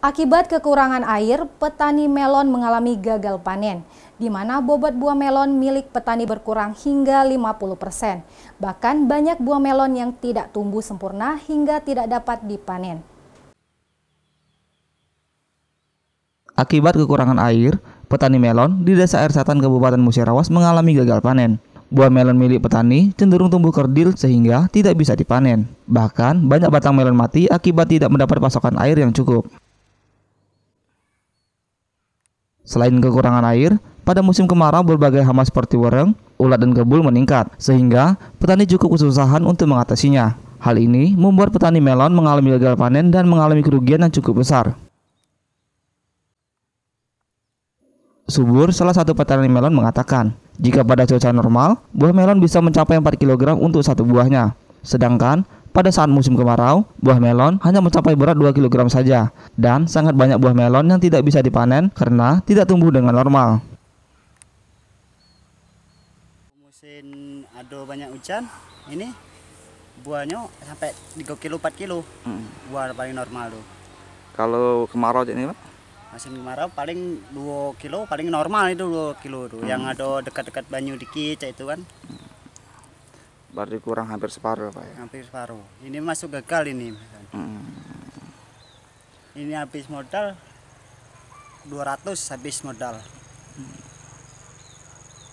Akibat kekurangan air, petani melon mengalami gagal panen, di mana bobot buah melon milik petani berkurang hingga 50%. Bahkan banyak buah melon yang tidak tumbuh sempurna hingga tidak dapat dipanen. Akibat kekurangan air, petani melon di Desa Air Satan Kabupaten Musirawas mengalami gagal panen. Buah melon milik petani cenderung tumbuh kerdil sehingga tidak bisa dipanen. Bahkan banyak batang melon mati akibat tidak mendapat pasokan air yang cukup. Selain kekurangan air, pada musim kemarau berbagai hama seperti wereng, ulat dan kebul meningkat, sehingga petani cukup kesusahan untuk mengatasinya. Hal ini membuat petani melon mengalami gagal panen dan mengalami kerugian yang cukup besar. Subur, salah satu petani melon mengatakan, jika pada cuaca normal, buah melon bisa mencapai 4 kg untuk satu buahnya. Sedangkan pada saat musim kemarau, buah melon hanya mencapai berat 2 kg saja dan sangat banyak buah melon yang tidak bisa dipanen karena tidak tumbuh dengan normal. Musim ada banyak hujan, ini buahnya sampai 3 kilo 4 kilo. Hmm. Buah paling normal tuh. Kalau kemarau jadi Pak? musim kemarau paling 2 kilo paling normal itu 2 kilo tuh hmm. yang ada dekat-dekat banyu dikit itu kan hmm berarti kurang hampir separuh pak ya hampir separuh ini masuk gagal ini hmm. ini habis modal 200 habis modal hmm.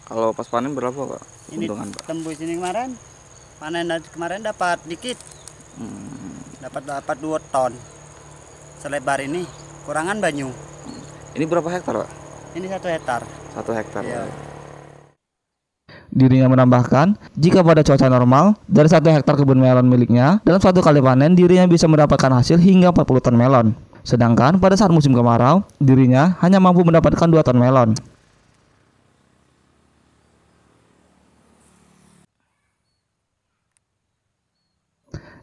kalau pas panen berapa pak ini Untungan, pak? tembus ini kemarin panen kemarin dapat dikit hmm. dapat dapat 2 ton selebar ini kurangan banyu ini berapa hektar pak ini satu hektar satu hektar ya. pak. Dirinya menambahkan, jika pada cuaca normal, dari satu hektar kebun melon miliknya, dalam satu kali panen dirinya bisa mendapatkan hasil hingga 40 ton melon. Sedangkan pada saat musim kemarau, dirinya hanya mampu mendapatkan 2 ton melon.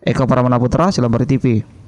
Eko Pramana Putra, Silabari TV.